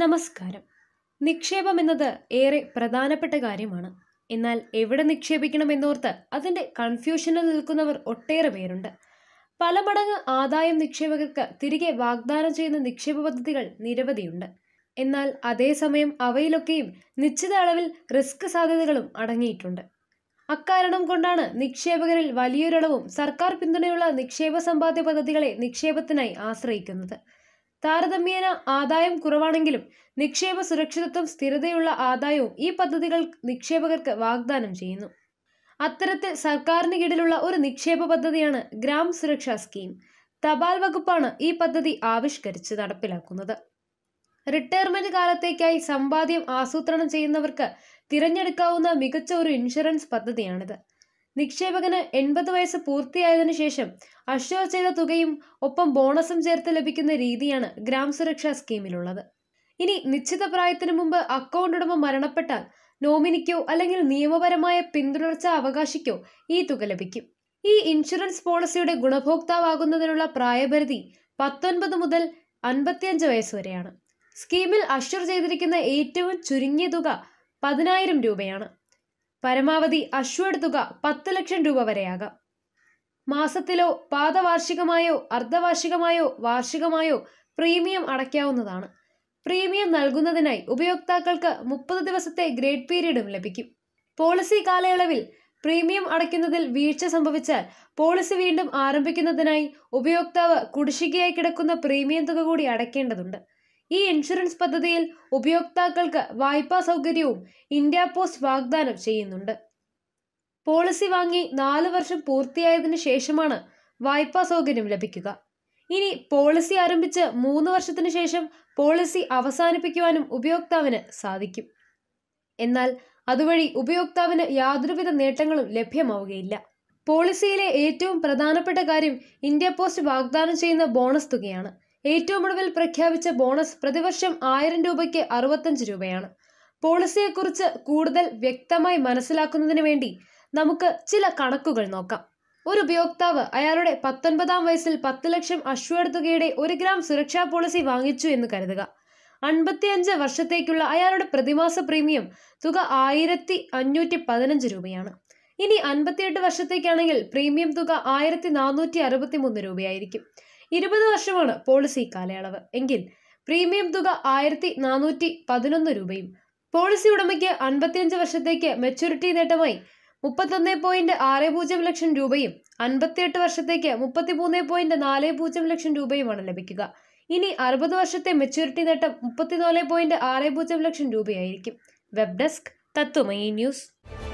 നമസ്കാരം നിക്ഷേപം എന്നത് ഏറെ പ്രധാനപ്പെട്ട കാര്യമാണ് എന്നാൽ എവിടെ നിക്ഷേപിക്കണം എന്നോർത്ത് അതിൻ്റെ കൺഫ്യൂഷനിൽ നിൽക്കുന്നവർ ഒട്ടേറെ പേരുണ്ട് പല മടങ്ങ് ആദായം നിക്ഷേപകർക്ക് തിരികെ വാഗ്ദാനം ചെയ്യുന്ന നിക്ഷേപ പദ്ധതികൾ നിരവധിയുണ്ട് എന്നാൽ അതേസമയം അവയിലൊക്കെയും നിശ്ചിത അളവിൽ റിസ്ക് സാധ്യതകളും അടങ്ങിയിട്ടുണ്ട് അക്കാരണം കൊണ്ടാണ് നിക്ഷേപകരിൽ വലിയൊരളവും സർക്കാർ പിന്തുണയുള്ള നിക്ഷേപ സമ്പാദ്യ പദ്ധതികളെ നിക്ഷേപത്തിനായി ആശ്രയിക്കുന്നത് താരതമ്യേന ആദായം കുറവാണെങ്കിലും നിക്ഷേപ സുരക്ഷിതത്വം സ്ഥിരതയുള്ള ആദായവും ഈ പദ്ധതികൾ നിക്ഷേപകർക്ക് വാഗ്ദാനം ചെയ്യുന്നു അത്തരത്തിൽ സർക്കാരിന് കീഴിലുള്ള ഒരു നിക്ഷേപ പദ്ധതിയാണ് ഗ്രാം സുരക്ഷാ സ്കീം തപാൽ വകുപ്പാണ് ഈ പദ്ധതി ആവിഷ്കരിച്ച് നടപ്പിലാക്കുന്നത് റിട്ടയർമെന്റ് കാലത്തേക്കായി സമ്പാദ്യം ആസൂത്രണം ചെയ്യുന്നവർക്ക് തിരഞ്ഞെടുക്കാവുന്ന മികച്ച ഒരു ഇൻഷുറൻസ് പദ്ധതിയാണിത് നിക്ഷേപകന് എൺപത് വയസ്സ് പൂർത്തിയായതിനു ശേഷം അഷ്യൂർ ചെയ്ത തുകയും ഒപ്പം ബോണസും ചേർത്ത് ലഭിക്കുന്ന രീതിയാണ് ഗ്രാം സുരക്ഷാ സ്കീമിലുള്ളത് ഇനി നിശ്ചിത പ്രായത്തിനു മുമ്പ് അക്കൗണ്ട് ഉടമ മരണപ്പെട്ടാൽ നോമിനിക്കോ അല്ലെങ്കിൽ നിയമപരമായ പിന്തുടർച്ച അവകാശിക്കോ ഈ തുക ലഭിക്കും ഈ ഇൻഷുറൻസ് പോളിസിയുടെ ഗുണഭോക്താവാകുന്നതിനുള്ള പ്രായപരിധി പത്തൊൻപത് മുതൽ അൻപത്തിയഞ്ച് വയസ്സ് വരെയാണ് സ്കീമിൽ അഷ്വർ ചെയ്തിരിക്കുന്ന ഏറ്റവും ചുരുങ്ങിയ തുക പതിനായിരം രൂപയാണ് പരമാവധി അശ്വെടുത്തുക തുക പത്ത് ലക്ഷം രൂപ വരെയാകാം മാസത്തിലോ പാദവാർഷികമായോ അർദ്ധവാർഷികമായോ വാർഷികമായോ പ്രീമിയം അടയ്ക്കാവുന്നതാണ് പ്രീമിയം നൽകുന്നതിനായി ഉപയോക്താക്കൾക്ക് മുപ്പത് ദിവസത്തെ ഗ്രേഡ് പീരീഡും ലഭിക്കും പോളിസി കാലയളവിൽ പ്രീമിയം അടയ്ക്കുന്നതിൽ വീഴ്ച സംഭവിച്ചാൽ പോളിസി വീണ്ടും ആരംഭിക്കുന്നതിനായി ഉപയോക്താവ് കുടിശ്ശികയായി കിടക്കുന്ന പ്രീമിയം തുക കൂടി അടയ്ക്കേണ്ടതുണ്ട് ഈ ഇൻഷുറൻസ് പദ്ധതിയിൽ ഉപയോക്താക്കൾക്ക് വായ്പാ സൗകര്യവും ഇന്ത്യ പോസ്റ്റ് വാഗ്ദാനം ചെയ്യുന്നുണ്ട് പോളിസി വാങ്ങി നാല് വർഷം പൂർത്തിയായതിനു ശേഷമാണ് വായ്പാ സൗകര്യം ലഭിക്കുക ഇനി പോളിസി ആരംഭിച്ച് മൂന്ന് വർഷത്തിനു ശേഷം പോളിസി അവസാനിപ്പിക്കുവാനും ഉപയോക്താവിന് സാധിക്കും എന്നാൽ അതുവഴി ഉപയോക്താവിന് യാതൊരുവിധ നേട്ടങ്ങളും ലഭ്യമാവുകയില്ല പോളിസിയിലെ ഏറ്റവും പ്രധാനപ്പെട്ട കാര്യം ഇന്ത്യ പോസ്റ്റ് വാഗ്ദാനം ചെയ്യുന്ന ബോണസ് തുകയാണ് ഏറ്റവും ഒടുവിൽ പ്രഖ്യാപിച്ച ബോണസ് പ്രതിവർഷം ആയിരം രൂപയ്ക്ക് അറുപത്തഞ്ച് രൂപയാണ് പോളിസിയെക്കുറിച്ച് കൂടുതൽ വ്യക്തമായി മനസ്സിലാക്കുന്നതിന് വേണ്ടി നമുക്ക് ചില കണക്കുകൾ നോക്കാം ഒരു ഉപയോക്താവ് അയാളുടെ പത്തൊൻപതാം വയസ്സിൽ പത്ത് ലക്ഷം അഷ്വേഡ് തുകയുടെ ഒരു ഗ്രാം സുരക്ഷാ പോളിസി വാങ്ങിച്ചു എന്ന് കരുതുക അൻപത്തിയഞ്ച് വർഷത്തേക്കുള്ള അയാളുടെ പ്രതിമാസ പ്രീമിയം തുക ആയിരത്തി അഞ്ഞൂറ്റി പതിനഞ്ച് രൂപയാണ് ഇനി അൻപത്തിയെട്ട് വർഷത്തേക്കാണെങ്കിൽ പ്രീമിയം തുക ആയിരത്തി നാനൂറ്റി അറുപത്തി മൂന്ന് രൂപയായിരിക്കും ഇരുപത് വർഷമാണ് പോളിസി കാലയളവ് എങ്കിൽ പ്രീമിയം തുക ആയിരത്തി നാനൂറ്റി പതിനൊന്ന് രൂപയും പോളിസി ഉടമയ്ക്ക് അൻപത്തിയഞ്ച് വർഷത്തേക്ക് മെച്ചൂരിറ്റി നേട്ടമായി മുപ്പത്തൊന്ന് പോയിന്റ് ആറ് പൂജ്യം ലക്ഷം രൂപയും അൻപത്തിയെട്ട് വർഷത്തേക്ക് മുപ്പത്തിമൂന്ന് പോയിന്റ് നാല് പൂജ്യം ലക്ഷം രൂപയുമാണ് ലഭിക്കുക ഇനി അറുപത് വർഷത്തെ മെച്ചൂരിറ്റി നേട്ടം മുപ്പത്തിനാല് പോയിന്റ് ആറ് പൂജ്യം ലക്ഷം രൂപയായിരിക്കും വെബ് ഡെസ്ക് തത്വമയി ന്യൂസ്